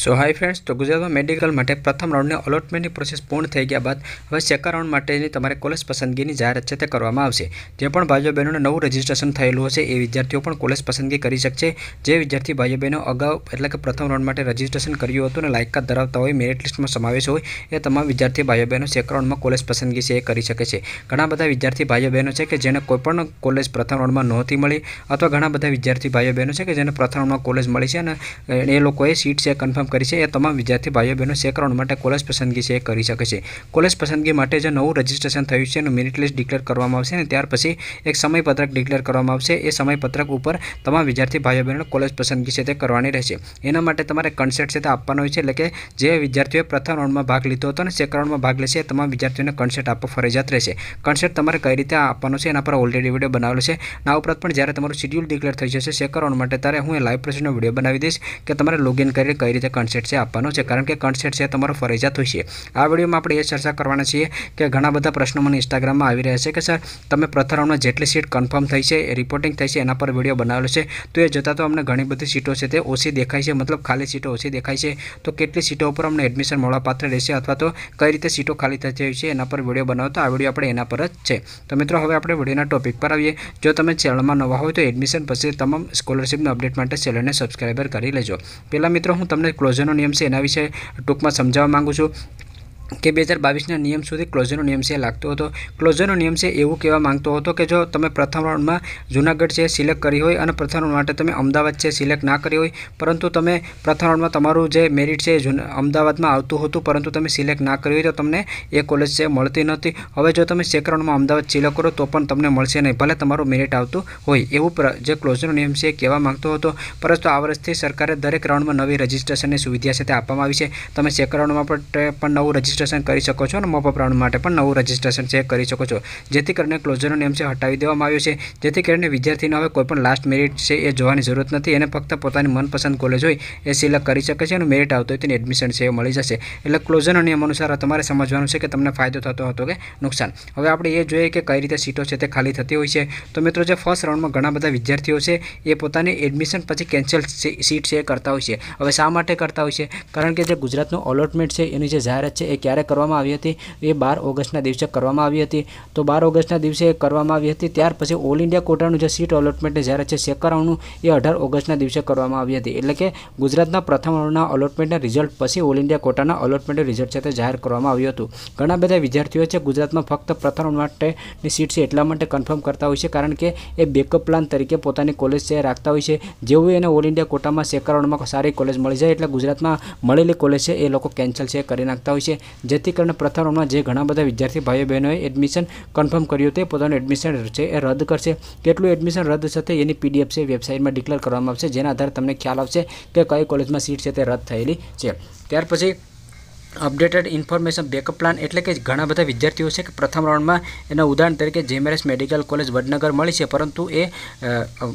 સો high friends તો Gujarat medical માટે પ્રથમ રાઉન્ડ ની અલોટમેન્ટ ની process પૂર્ણ થઈ ગયા બાદ હવે સેકન્ડ રાઉન્ડ માટે ની તમારે કોલેજ પસંદગી ની જાહેરાત છે તે કરવામાં આવશે જે પણ ભાઈઓ બહેનો નું નવું રજીસ્ટ્રેશન થયેલું હશે એ વિદ્યાર્થીઓ પણ કોલેજ પસંદગી કરી શકશે જે વિદ્યાર્થી ભાઈઓ બહેનો અગાઉ એટલે કે પ્રથમ રાઉન્ડ માટે રજીસ્ટ્રેશન કર્યું હતું અને લાયકતા ધરાવતા હોય મેરિટ લિસ્ટ માં સમાવેશ હોય એ તમામ વિદ્યાર્થી ભાઈઓ બહેનો સેકન્ડ રાઉન્ડ માં કોલેજ પસંદગી કરી શકે છે ઘણા બધા વિદ્યાર્થી ભાઈઓ બહેનો છે કે જેને કોઈ પણ કોલેજ પ્રથમ રાઉન્ડ માં નોતી મળી અથવા ઘણા બધા વિદ્યાર્થી ભાઈઓ બહેનો છે કે જેને પ્રથમ રાઉન્ડ માં કોલેજ મળી છે અને એ લોકો એ સીટ સે કરી છે એ તમામ વિદ્યાર્થી ભાઈઓ બહેનો સેકરાઉન્ડ માટે કોલેજ પસંદગી છે કરી શકે છે કોલેજ પસંદગી માટે જે નવું રજીસ્ટ્રેશન થયું છે એનું મિનિટલીસ્ટ ડીકલેર કરવામાં આવશે અને ત્યાર પછી એક સમયપત્રક ડીકલેર કરવામાં આવશે એ સમયપત્રક ઉપર તમામ વિદ્યાર્થી ભાઈઓ બહેનો કોલેજ પસંદગી છેતે કરવાની રહેશે એના માટે તમારે કન્સેટ સહી આપવાનો છે એટલે કે જે વિદ્યાર્થીએ પ્રથમ રાઉન્ડમાં ભાગ લીધો હતો અને સેકરાઉન્ડમાં ભાગ લે છે તમામ વિદ્યાર્થીને કન્સેટ આપવા ફરજિયાત રહેશે કન્સેટ તમારે કઈ રીતે આપવાનો છે એના પર ઓલરેડી વિડીયો બનાવેલો છે ના ઉપરાંત પણ જ્યારે તમારો શેડ્યુલ ડીકલેર થઈ જશે સેકરાઉન્ડ માટે ત્યારે હું એક લાઇવ પ્રેશનો વિડીયો બનાવી દઈશ કે તમારે લોગિન કરીને કઈ રીતે કન્સેપ્ટ છે આપવાનો છે કારણ કે કન્સેપ્ટ છે તમારો ફરજિયાત હોય છે આ વિડીયોમાં આપણે એ ચર્ચા કરવાના છીએ કે ઘણા બધા પ્રશ્નો મને ઇન્સ્ટાગ્રામમાં આવી રહ્યા છે કે સર તમે પ્રથરાઉન્ડમાં જેટલી સીટ કન્ફર્મ થઈ છે રિપોર્ટિંગ થઈ છે એના પર વિડીયો બનાવેલો છે તો એ જોતાં તો અમને ઘણી બધી સીટો છે તે ઓછી દેખાય છે મતલબ ખાલી સીટો ઓછી દેખાય છે તો કેટલી સીટો ઉપર અમને એડમિશન મળવાપાત્ર રહેશે અથવા તો કઈ રીતે સીટો ખાલી થઈ રહી છે એના પર વિડીયો બનાવો તો આ વિડીયો આપણે એના પર જ છે તો મિત્રો હવે આપણે વિડીયોના ટોપિક પર આવીએ જો તમે ચેનલમાં નવા હોય તો એડમિશન પછી તમામ સ્કોલરશિપના અપડેટ માટે ચેનલને સબસ્ક્રાઈબર કરી લેજો પહેલાં મિત્રો હું તમને ક્લોઝરનો નિયમ છે એના વિશે ટૂંકમાં સમજાવવા માગું છું કે 2022 ના નિયમ સુધિ ક્લોઝર નો નિયમ છે લાગતો હતો ક્લોઝર નો નિયમ છે એવું કહેવા માંગતો હતો કે જો તમે પ્રથમ રાઉન્ડ માં જૂનાગઢ છે સિલેક્ટ કરી હોય અને પ્રથમ રાઉન્ડ માટે તમે અમદાવાદ છે સિલેક્ટ ના કરી હોય પરંતુ તમે પ્રથમ રાઉન્ડ માં તમારો જે મેરિટ છે અમદાવાદ માં આવતો હતો પરંતુ તમે સિલેક્ટ ના કરી હોય જો તમને એક કોલેજ છે મળતી ન હતી હવે જો તમે સેકન્ડ રાઉન્ડ માં અમદાવાદ સિલેક્ટ કરો તો પણ તમને મળશે નહીં ભલે તમારો મેરિટ આવતો હોય એવું પર જે ક્લોઝર નો નિયમ છે કહેવા માંગતો હતો પરંતુ આ વર્ષથી સરકારે દરેક રાઉન્ડ માં નવી રજીસ્ટ્રેશન ની સુવિધા સાથે આપવાની છે તમે સેકન્ડ રાઉન્ડ માં પણ નવું રજીસ્ટ્ર રજીસ્ટ્રેશન કરી શકો છો અને મપ અપરાણ માટે પણ નવો રજીસ્ટ્રેશન ચેક કરી શકો છો જેથી કરીને ક્લોઝર નો નિયમ છે હટાવી દેવામાં આવ્યો છે જેથી કરીને વિદ્યાર્થીનો હવે કોઈ પણ લાસ્ટ મેરિટ છે એ જોવાની જરૂર નથી અને ફક્ત પોતાની મનપસંદ કોલેજ હોય એ સિલેક્ટ કરી શકે છે અને મેરિટ આવતો હોય તો એડમિશન છે એ મળી જશે એટલે ક્લોઝર નો નિયમ અનુસાર તમારે સમજવાનું છે કે તમને ફાયદો થતો હતો કે નુકસાન હવે આપણે એ જોઈએ કે કઈ રીતે સીટો છે તે ખાલી થતી હોય છે તો મિત્રો જે ફર્સ્ટ રાઉન્ડમાં ઘણા બધા વિદ્યાર્થીઓ છે એ પોતાને એડમિશન પછી કેન્સલ સીટ છે કરતા હોય છે હવે શા માટે કરતા હોય છે કારણ કે જે ગુજરાતનો અલોટમેન્ટ છે એની જે જાહેરાત છે એ કરવામાં આવી હતી એ 12 ઓગસ્ટના દિવસે કરવામાં આવી હતી તો 12 ઓગસ્ટના દિવસે કરવામાં આવી હતી ત્યાર પછી ઓલ ઇન્ડિયા કોટા નું જે સીટ અલોટમેન્ટ જાહેર છે ચેકરાઉન્ડ નું એ 18 ઓગસ્ટના દિવસે કરવામાં આવી હતી એટલે કે ગુજરાતના પ્રથમણના અલોટમેન્ટના રિઝલ્ટ પછી ઓલ ઇન્ડિયા કોટાના અલોટમેન્ટના રિઝલ્ટ સાથે જાહેર કરવામાં આવ્યું હતું ઘણા બધા વિદ્યાર્થીઓ છે ગુજરાતમાં ફક્ત પ્રથમણ માટે ની સીટ છે એટલા માટે કન્ફર્મ કરતા હોય છે કારણ કે એ બેકઅપ પ્લાન તરીકે પોતાના કોલેજ સે રાખતા હોય છે જો એને ઓલ ઇન્ડિયા કોટામાં ચેકરાઉન્ડમાં સારી કોલેજ મળી જાય એટલે ગુજરાતમાં મળેલી કોલેજ છે એ લોકો કેન્સલ છે કરી નાખતા હોય છે જેથી કરીને પ્રથમ રાઉન્ડમાં જે ઘણા બધા વિદ્યાર્થી ભાઈઓ બહેનોએ એડમિશન કન્ફર્મ કર્યું તે પોતાનું એડમિશન છે એ રદ કરશે કેટલું એડમિશન રદ થશે એની પીડીએફ છે વેબસાઇટમાં ડિક્લેર કરવામાં આવશે જેના આધારે તમને ખ્યાલ આવશે કે કઈ કોલેજમાં સીટ છે તે રદ થયેલી છે ત્યાર પછી અપડેટેડ ઇન્ફોર્મેશન બેકઅપ પ્લાન એટલે કે ઘણા બધા વિદ્યાર્થીઓ છે કે પ્રથમ રાઉન્ડમાં એનો ઉદાહરણ તરીકે જેમેરેસ મેડિકલ કોલેજ વડનગર મળી છે પરંતુ એ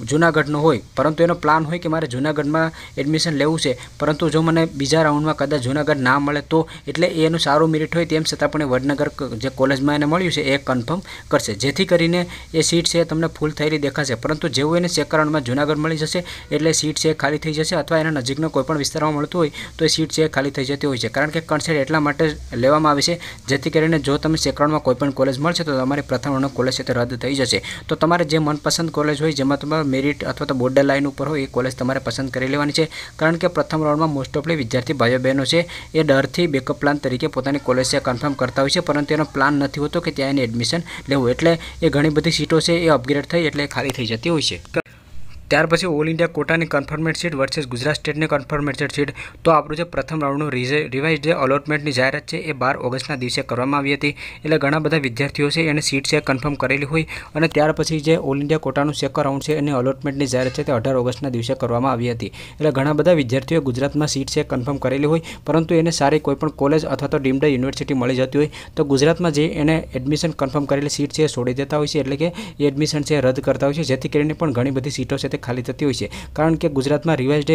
જૂનાગઢનો હોય પરંતુ એનો પ્લાન હોય કે મારે જૂનાગઢમાં એડમિશન લેવું છે પરંતુ જો મને બીજા રાઉન્ડમાં કદાચ જૂનાગઢ ના મળે તો એટલે એનો સારું મેરિટ હોય તેમ છતાં પણ વડનગર જે કોલેજમાં એને મળ્યું છે એ કન્ફર્મ કરશે જેથી કરીને એ સીટ છે તમને ફૂલ થઈ દેખાશે પરંતુ જો એને સેકન્ડ રાઉન્ડમાં જૂનાગઢ મળી જશે એટલે સીટ છે ખાલી થઈ જશે અથવા એના નજીકનો કોઈ પણ વિસ્તારમાં મળતો હોય તો એ સીટ છે ખાલી થઈ જતી હોય છે કારણ કે એટલા માટે લેવામાં આવે છે જેથી કરીને જો તમને જો તમે સેકન્ડ રાઉન્ડમાં કોઈ પણ કોલેજ મળે તો તમારું પ્રથમાવનો કોલેજ છે તે રદ થઈ જશે તો તમારે જે મનપસંદ કોલેજ હોય જે તમારું મેરિટ અથવા તો બોર્ડર લાઈન ઉપર હોય એ કોલેજ તમારે પસંદ કરી લેવાની છે કારણ કે પ્રથમ રાઉન્ડમાં મોસ્ટ ઓફ લે વિદ્યાર્થી ભાઈઓ બહેનો છે એ ડરથી બેકઅપ પ્લાન તરીકે પોતાને કોલેજ છે એ કન્ફર્મ કરતા હોય છે પરંતુ એનો પ્લાન નથી હોતો કે ત્યાં એડમિશન લેવું એટલે એ ઘણી બધી સીટો છે એ અપગ્રેડ થઈ એટલે ખાલી થઈ જતી હોય છે ત્યાર પછી ઓલ ઇન્ડિયા કોટાની કન્ફર્મેડ સીટ વર્સેસ ગુજરાત સ્ટેટની કન્ફર્મેડ સીટ તો આપણું જે પ્રથમ રાઉન્ડનું રિવાઇઝ જે અલોટમેન્ટની જાહેરાત છે એ બાર ઓગસ્ટના દિવસે કરવામાં આવી હતી એટલે ઘણા બધા વિદ્યાર્થીઓ છે એને સીટ છે કન્ફર્મ કરેલી હોય અને ત્યાર પછી જે ઓલ ઇન્ડિયા કોટાનું સેકન્ડ રાઉન્ડ છે એની અલોટમેન્ટની જાહેરાત છે તે અઢાર ઓગસ્ટના દિવસે કરવામાં આવી હતી એટલે ઘણા બધા વિદ્યાર્થીઓએ ગુજરાતમાં સીટ છે કન્ફર્મ કરેલી હોય પરંતુ એને સારી કોઈપણ કોલેજ અથવા તો ડીમ્ડ યુનિવર્સિટી મળી જતી હોય તો ગુજરાતમાં જે એને એડમિશન કન્ફર્મ કરેલી સીટ છે એ છોડી દેતા હોય છે એટલે કે એડમિશન છે રદ કરતા હોય છે જેથી કરીને પણ ઘણી બધી સીટો છે खाली जाती हुई है कारण के गुजरात में रिवाइज्ड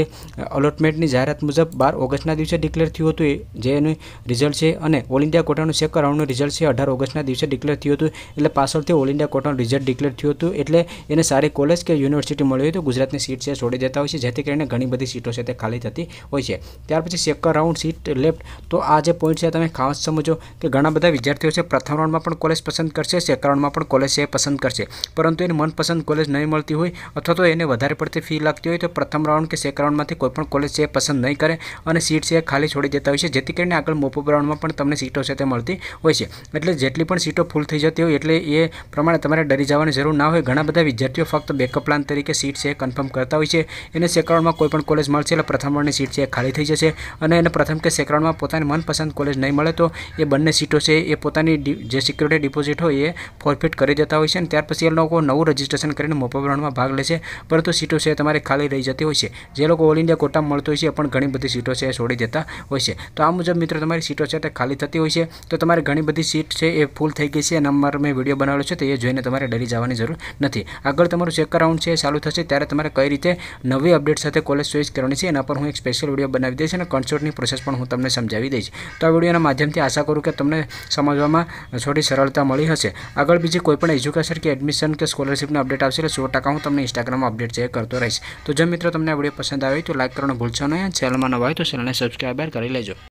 अलॉटमेंट की जायरात मुजब 12 अगस्त ना दिसे डिक्लेअर थियो तो जेने रिजल्ट से और ऑल इंडिया कोटा नो चेक राउंड नो रिजल्ट से 18 अगस्त ना दिसे डिक्लेअर थियो तो એટલે પાછળથી ઓલ ઇન્ડિયા કોટા નો રિઝલ્ટ ડિક્લેર થિયો તો એટલે એને سارے કોલેજ કે યુનિવર્સિટી મળ્યો તો ગુજરાત ની સીટ સે છોડી દેતા હોય છે જેથી કરીને ઘણી બધી સીટો છે તે ખાલી જતી હોય છે ત્યાર પછી चेक राउंड सीट लेफ्ट तो આ જે પોઈન્ટ છે તમે ખાસ સમજો કે ઘણા બધા વિદ્યાર્થીઓ છે પ્રથમ રાઉન્ડ માં પણ કોલેજ પસંદ કર છે ચેક રાઉન્ડ માં પણ કોલેજ પસંદ કર છે પરંતુ એને મન પસંદ કોલેજ નહી મળતી હોય અથવા તો એને વધારે પડતે ફી લાગતી હોય તો પ્રથમ રાઉન્ડ કે સેકન્ડ રાઉન્ડ માંથી કોઈ પણ કોલેજ જે પસંદ ન કરી અને સીટ છે ખાલી છોડી દેતા હોય છે જેથી કરીને આગળ મોપ રાઉન્ડ માં પણ તમને સીટો છે તે મળતી હોય છે એટલે જેટલી પણ સીટો ફુલ થઈ જતી હોય એટલે એ પ્રમાણે તમારે ડરી જવાની જરૂર ન હોય ઘણા બધા વિદ્યાર્થીઓ ફક્ત બેકઅપ પ્લાન તરીકે સીટ છે કન્ફર્મ કરતા હોય છે અને સેકન્ડ રાઉન્ડ માં કોઈ પણ કોલેજ મળસે એટલે પ્રથમ રાઉન્ડ ની સીટ છે ખાલી થઈ જશે અને એને પ્રથમ કે સેકન્ડ રાઉન્ડ માં પોતાની મનપસંદ કોલેજ ન મળે તો એ બને સીટો છે એ પોતાની જે સિક્યુરિટી ડિપોઝિટ હોય એ ફોર્ફિટ કરી દેતા હોય છે અને ત્યાર પછી એ લોકો નવું રજીસ્ટ્રેશન કરીને મોપ રાઉન્ડ માં ભાગ લે છે તો સીટો છે તમારે ખાલી રહી જતી હોય છે જે લોકો ઓલ ઇન્ડિયા કોટા મળતો છે પણ ઘણી બધી સીટો છે એ છોડી દેતા હોય છે તો આ મુજે મિત્રો તમારી સીટો છે એટલે ખાલી થતી હોય છે તો તમારે ઘણી બધી સીટ છે એ ફૂલ થઈ ગઈ છે નંબર મે વિડિયો બનાવ્યો છે તો એ જોઈને તમારે ડરી જવાની જરૂર નથી આગળ તમારો ચેક આઉન્ટ છે ચાલુ થશે ત્યારે તમારે કઈ રીતે નવી અપડેટ સાથે કોલેજ ચોઇસ કરવાની છે તેના પર હું એક স্পેશિયલ વિડિયો બનાવી દી છે અને કન્સોર્ટની પ્રોસેસ પણ હું તમને સમજાવી દી છે તો આ વિડિયોના માધ્યમથી આશા કરું કે તમને સમજવામાં થોડી સરળતા મળી હશે આગળ બીજે કોઈ પણ એજ્યુકેશન કે એડમિશન કે સ્કોલરશિપનું અપડેટ આવશે તો 100% હું તમને Instagram માં અપડેટ જે કરતો રહીશ તો જો મિત્રો તમને આ વિડીયો પસંદ આવે તો લાઇક કરવાનું ભૂલશો નહીં ચેનલમાં નવા હોય તો ચેનલને સબસ્ક્રાઈબર કરી લેજો